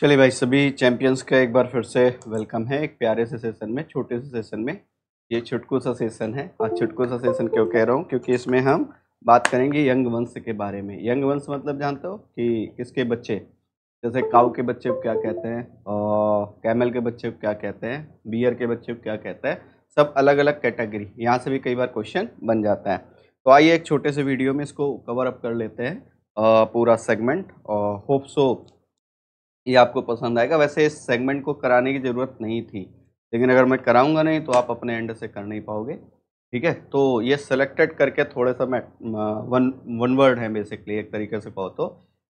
चलिए भाई सभी चैंपियंस का एक बार फिर से वेलकम है एक प्यारे से सेशन में छोटे से सेशन में ये छुटकू सा सेशन है आज छुटकू सा सेशन क्यों कह रहा हूँ क्योंकि इसमें हम बात करेंगे यंग वंश के बारे में यंग वंश मतलब जानते हो कि किसके बच्चे जैसे काऊ के बच्चे को क्या कहते हैं और कैमल के बच्चे को क्या कहते हैं बियर के बच्चे को क्या कहते हैं सब अलग अलग कैटेगरी यहाँ से भी कई बार क्वेश्चन बन जाता है तो आइए एक छोटे से वीडियो में इसको कवर अप कर लेते हैं पूरा सेगमेंट और होप सो ये आपको पसंद आएगा वैसे इस सेगमेंट को कराने की ज़रूरत नहीं थी लेकिन अगर मैं कराऊंगा नहीं तो आप अपने एंड से कर नहीं पाओगे ठीक है तो ये सिलेक्टेड करके थोड़े सा मैं वन वन वर्ड है बेसिकली एक तरीके से कहो तो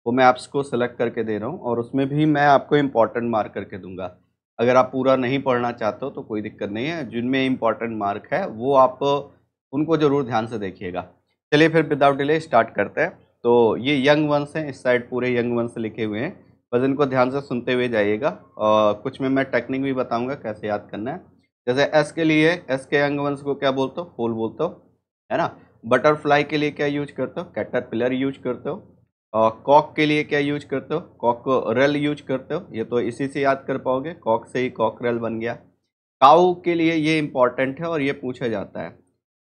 वो मैं आपको सेलेक्ट करके दे रहा हूँ और उसमें भी मैं आपको इम्पॉर्टेंट मार्क करके दूंगा अगर आप पूरा नहीं पढ़ना चाहते हो तो कोई दिक्कत नहीं है जिनमें इम्पॉर्टेंट मार्क है वो आप उनको ज़रूर ध्यान से देखिएगा चलिए फिर विदाउट डिले स्टार्ट करते हैं तो ये यंग वंस हैं इस साइड पूरे यंग वंस लिखे हुए हैं बस को ध्यान से सुनते हुए जाइएगा और कुछ में मैं टेक्निक भी बताऊंगा कैसे याद करना है जैसे एस के लिए एस के अंगवंश को क्या बोलते हो फूल बोलते हो है ना बटरफ्लाई के लिए क्या यूज करते हो कैटरपिलर यूज करते हो और कॉक के लिए क्या यूज करते हो कॉक रेल यूज करते हो ये तो इसी से याद कर पाओगे कॉक से ही रेल बन गया काऊ के लिए ये इंपॉर्टेंट है और ये पूछा जाता है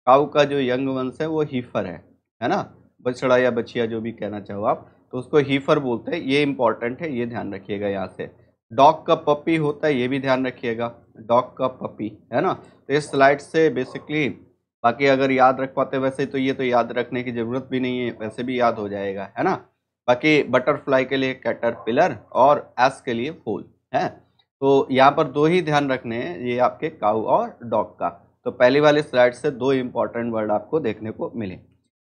काऊ का जो यंग वंश है वो हीफर है है ना बछड़ा या बछिया जो भी कहना चाहो आप तो उसको हीफर बोलते हैं ये इंपॉर्टेंट है ये ध्यान रखिएगा यहाँ से डॉग का पपी होता है ये भी ध्यान रखिएगा डॉग का पपी है ना तो इस स्लाइड से बेसिकली बाकी अगर याद रख पाते वैसे तो ये तो याद रखने की ज़रूरत भी नहीं है वैसे भी याद हो जाएगा है ना बाकी बटरफ्लाई के लिए कैटर पिलर और एस के लिए फूल है तो यहाँ पर दो ही ध्यान रखने हैं ये आपके काउ और डॉग का तो पहली वाली स्लाइड से दो इम्पॉर्टेंट वर्ड आपको देखने को मिले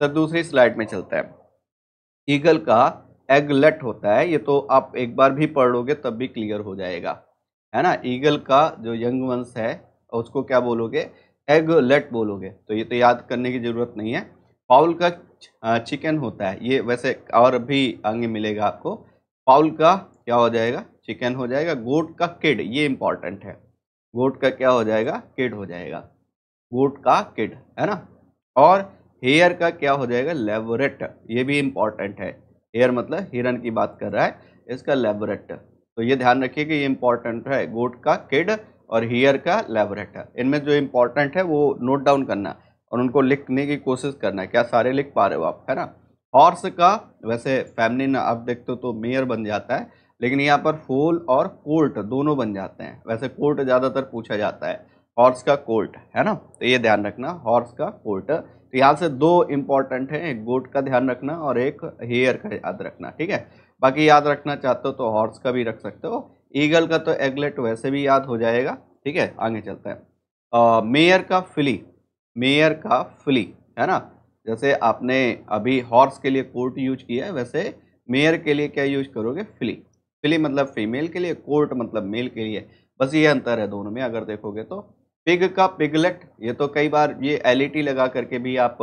सर दूसरी स्लाइड में चलता है ईगल का एगलेट होता है ये तो आप एक बार भी पढ़ लोगे तब भी क्लियर हो जाएगा है ना ईगल का जो यंग वंश है उसको क्या बोलोगे एगलेट बोलोगे तो ये तो याद करने की ज़रूरत नहीं है पाउल का चिकन होता है ये वैसे और भी आगे मिलेगा आपको पाउल का क्या हो जाएगा चिकन हो जाएगा गोट का किड ये इम्पॉर्टेंट है गोट का क्या हो जाएगा किड हो जाएगा गोट का किड है ना और हेयर का क्या हो जाएगा लेबोरेट ये भी इम्पॉर्टेंट है हेयर मतलब हिरन की बात कर रहा है इसका लेबोरेट तो ये ध्यान रखिए कि ये इम्पॉर्टेंट है गोट का किड और हेयर का लेबोरेट इनमें जो इम्पॉर्टेंट है वो नोट डाउन करना और उनको लिखने की कोशिश करना क्या सारे लिख पा रहे हो आप है ना हॉर्स का वैसे फैमिली ना आप देखते हो तो मेयर बन जाता है लेकिन यहाँ पर फूल और कोर्ट दोनों बन जाते हैं वैसे कोर्ट ज़्यादातर पूछा जाता है हॉर्स का कोर्ट है ना तो ये ध्यान रखना हॉर्स का कोर्ट तो यहाँ से दो इम्पॉर्टेंट हैं एक गोट का ध्यान रखना और एक हेयर का याद रखना ठीक है बाकी याद रखना चाहते हो तो हॉर्स का भी रख सकते हो ईगल का तो एगलेट वैसे भी याद हो जाएगा ठीक है आगे चलते हैं मेयर का फिली मेयर का फिली है ना जैसे आपने अभी हॉर्स के लिए कोर्ट यूज किया है वैसे मेयर के लिए क्या यूज करोगे फिली फिली मतलब फीमेल के लिए कोर्ट मतलब मेल के लिए बस ये अंतर है दोनों में अगर देखोगे तो पिग का पिगलेट ये तो कई बार ये एल e लगा करके भी आप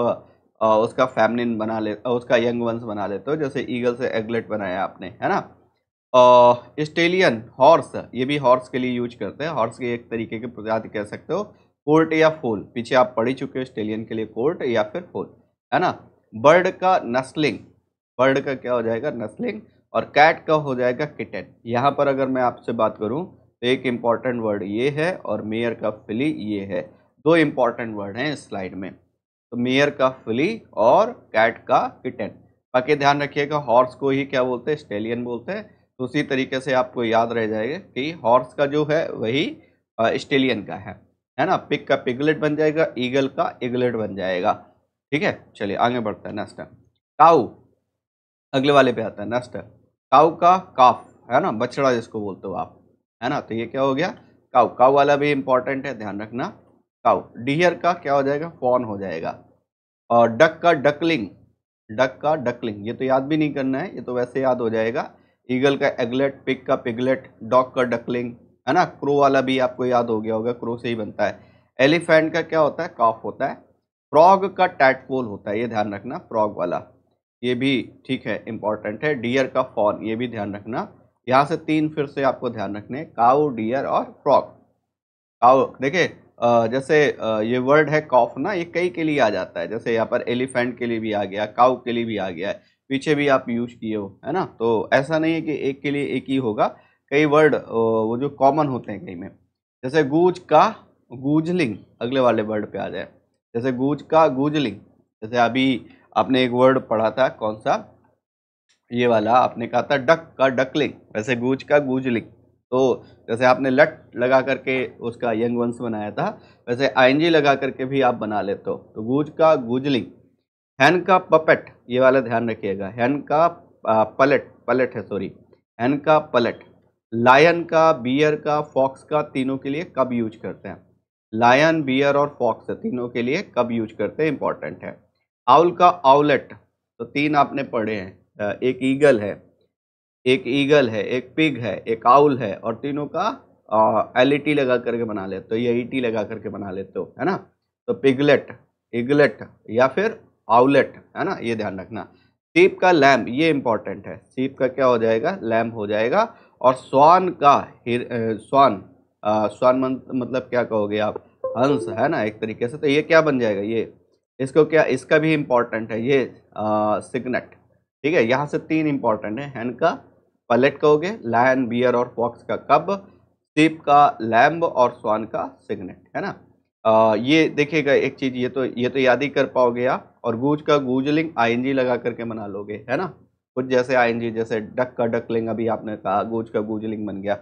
उसका फैमिलिन बना ले उसका यंग वंस बना लेते हो जैसे ईगल से एगलेट बनाया आपने है ना ऑस्ट्रेलियन हॉर्स ये भी हॉर्स के लिए यूज करते हैं हॉर्स के एक तरीके के प्रजाति कह सकते हो कोर्ट या फूल पीछे आप पढ़ ही चुके हो ऑस्ट्रेलियन के लिए कोर्ट या फिर फूल है ना बर्ड का नस्लिंग बर्ड का क्या हो जाएगा नस्लिंग और कैट का हो जाएगा किटन यहाँ पर अगर मैं आपसे बात करूँ तो एक इम्पॉर्टेंट वर्ड ये है और मेयर का फिली ये है दो इम्पॉर्टेंट वर्ड हैं इस स्लाइड में तो मेयर का फिली और कैट का किटन बाकी ध्यान रखिएगा हॉर्स को ही क्या बोलते हैं स्टेलियन बोलते हैं तो उसी तरीके से आपको याद रह जाएगा कि हॉर्स का जो है वही स्टेलियन का है है ना पिक का पिगलेट बन जाएगा ईगल का इगलेट बन जाएगा ठीक है चलिए आगे बढ़ते हैं नेक्स्ट काऊ अगले वाले पे आता है नेक्स्ट काऊ का काफ है ना बछड़ा जिसको बोलते हो आप है ना तो ये क्या हो गया काउ काउ वाला भी इंपॉर्टेंट है ध्यान रखना काउ डियर का क्या हो जाएगा फॉन हो जाएगा और डक का डकलिंग डक का डकलिंग ये तो याद भी नहीं करना है ये तो वैसे याद हो जाएगा ईगल का एगलेट पिक का पिगलेट डॉग का डकलिंग है ना क्रो वाला भी आपको याद हो गया होगा क्रो से ही बनता है एलिफेंट का क्या होता है काफ होता है फ्रॉग का टैटपोल होता है ये ध्यान रखना फ्रॉग वाला ये भी ठीक है इंपॉर्टेंट है डियर का फॉन ये भी ध्यान रखना यहाँ से तीन फिर से आपको ध्यान रखने काउ डियर और फ्रॉक काउ देखिए जैसे ये वर्ड है कॉफ ना ये कई के लिए आ जाता है जैसे यहाँ पर एलिफेंट के लिए भी आ गया काउ के लिए भी आ गया है पीछे भी आप यूज किए हो है ना तो ऐसा नहीं है कि एक के लिए एक ही होगा कई वर्ड वो जो कॉमन होते हैं कई में जैसे गूज का गूजलिंग अगले वाले वर्ड पे आ जाए जैसे गूज का गूजलिंग जैसे अभी आपने एक वर्ड पढ़ा था कौन सा ये वाला आपने कहा था डक का डकलिंग वैसे गूज का गूजलिंग तो जैसे आपने लट लगा करके उसका यंग वंश बनाया था वैसे आईएनजी लगा करके भी आप बना लेते हो तो गूज का गूजलिंग हैन का पपेट ये वाला ध्यान रखिएगा हैन का पलट पलट है सॉरी हैन का पलट लायन का बियर का फॉक्स का तीनों के लिए कब यूज करते हैं लायन बियर और फॉक्स तीनों के लिए कब यूज करते हैं इंपॉर्टेंट है आउल का आउलेट तो तीन आपने पढ़े हैं एक ईगल है एक ईगल है एक पिग है एक आउल है और तीनों का एल ई टी लगा करके बना लेते हो या ई टी लगा करके बना लेते हो है ना तो पिगलेट इगलेट या फिर आउलेट है ना ये ध्यान रखना सीप का लैम्प ये इम्पॉर्टेंट है सीप का क्या हो जाएगा लैम्प हो जाएगा और स्वान का हिर स्वान स्वान मतलब क्या कहोगे आप हंस है ना एक तरीके से तो ये क्या बन जाएगा ये इसको क्या इसका भी इम्पॉर्टेंट है ये सिग्नेट ठीक है यहाँ से तीन इंपॉर्टेंट है हैंड का पलेट कहोगे लायन बियर और फॉक्स का कब सीप का लैम्ब और स्वान का सिग्नेट है ना आ, ये देखिएगा एक चीज़ ये तो ये तो याद ही कर पाओगे आप और गूज का गूजलिंग आईएनजी लगा करके मना लोगे है ना कुछ जैसे आईएनजी जैसे डक का डकलिंग अभी आपने कहा गूज का गूजलिंग बन गया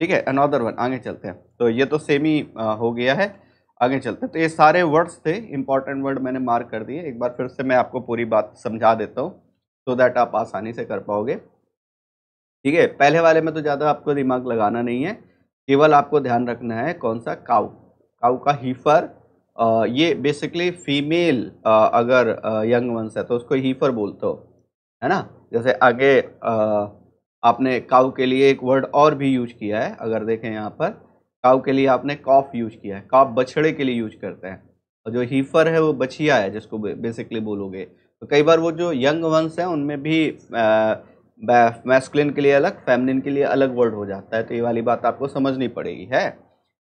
ठीक है अनदर वन आगे चलते हैं तो ये तो सेम ही हो गया है आगे चलते हैं तो ये सारे वर्ड्स थे इंपॉर्टेंट वर्ड मैंने मार्क कर दिए एक बार फिर से मैं आपको पूरी बात समझा देता हूँ सो so दैट आप आसानी से कर पाओगे ठीक है पहले वाले में तो ज़्यादा आपको दिमाग लगाना नहीं है केवल आपको ध्यान रखना है कौन सा काऊ काऊ का हीफर ये बेसिकली फीमेल अगर यंग वंस है तो उसको हीफर बोलते हो है ना जैसे आगे आपने काऊ के लिए एक वर्ड और भी यूज किया है अगर देखें यहाँ पर काऊ के लिए आपने कॉफ यूज किया है कॉफ बछड़े के लिए यूज करते हैं और जो हीफर है वो बछिया है जिसको बेसिकली बोलोगे तो कई बार वो जो यंग वंस हैं उनमें भी मैस्कुलिन के लिए अलग फैमिलिन के लिए अलग वर्ड हो जाता है तो ये वाली बात आपको समझनी पड़ेगी है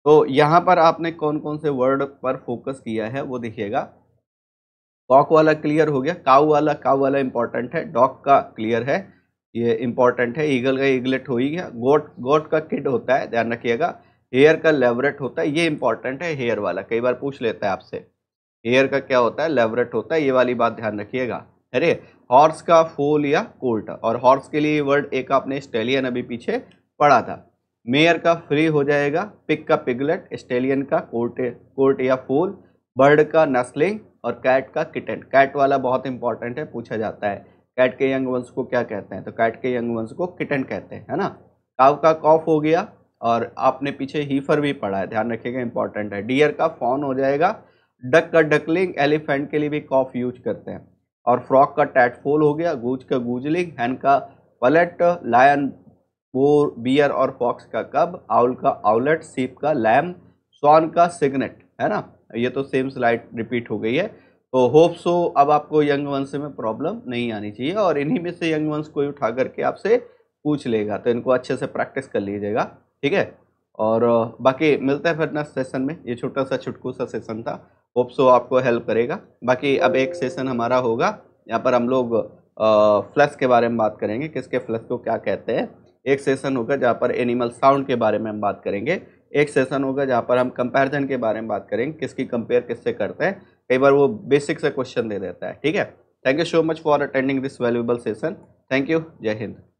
तो यहाँ पर आपने कौन कौन से वर्ड पर फोकस किया है वो देखिएगा कॉक वाला क्लियर हो गया काऊ वाला काऊ वाला इंपॉर्टेंट है डॉग का क्लियर है ये इंपॉर्टेंट है ईगल का ईगलेट हो ही गया गोट गोट का किड होता है ध्यान रखिएगा हेयर का लेवरेट होता है ये इंपॉर्टेंट है हेयर वाला कई बार पूछ लेता है आपसे हेयर का क्या होता है लेवरेट होता है ये वाली बात ध्यान रखिएगा अरे हॉर्स का फोल या कोल्ट और हॉर्स के लिए वर्ड एक आपने स्टेलियन अभी पीछे पढ़ा था मेयर का फ्री हो जाएगा पिक का पिगलेट स्टेलियन का कोर्ट कोर्ट या फूल बर्ड का नस्लिंग और कैट का किटन कैट वाला बहुत इंपॉर्टेंट है पूछा जाता है कैट के यंग वंश को क्या कहते हैं तो कैट के यंग वंश को किटन कहते हैं है ना काव का कॉफ हो गया और आपने पीछे हीफर भी पढ़ा है ध्यान रखिएगा इंपॉर्टेंट है डियर का फॉन हो जाएगा डक का डकलिंग एलिफेंट के लिए भी कॉफ यूज करते हैं और फ्रॉक का टैटफोल हो गया गूज का गूजलिंग हैन का पलेट लायन बोर बियर और फॉक्स का कब आउल का आउलेट सीप का लैम स्वान का सिग्नेट है ना ये तो सेम स्लाइड रिपीट हो गई है तो होप सो अब आपको यंग वंस में प्रॉब्लम नहीं आनी चाहिए और इन्हीं में से यंग वंस कोई उठा करके आपसे पूछ लेगा तो इनको अच्छे से प्रैक्टिस कर लीजिएगा ठीक है और बाकी मिलता है फिर नेक्स्ट सेशन में ये छोटा सा छुटकू सा सेशन था होप सो आपको हेल्प करेगा बाकी अब एक सेशन हमारा होगा यहाँ पर हम लोग फ्लस के बारे में बात करेंगे किसके फ्लस को क्या कहते हैं एक सेशन होगा जहाँ पर एनिमल साउंड के बारे में हम बात करेंगे एक सेशन होगा जहाँ पर हम कंपैरिजन के बारे में बात करेंगे किसकी कंपेयर किससे करते हैं कई बार वो बेसिक से क्वेश्चन दे देता है ठीक है thank you so much for attending this valuable session thank you Jai Hind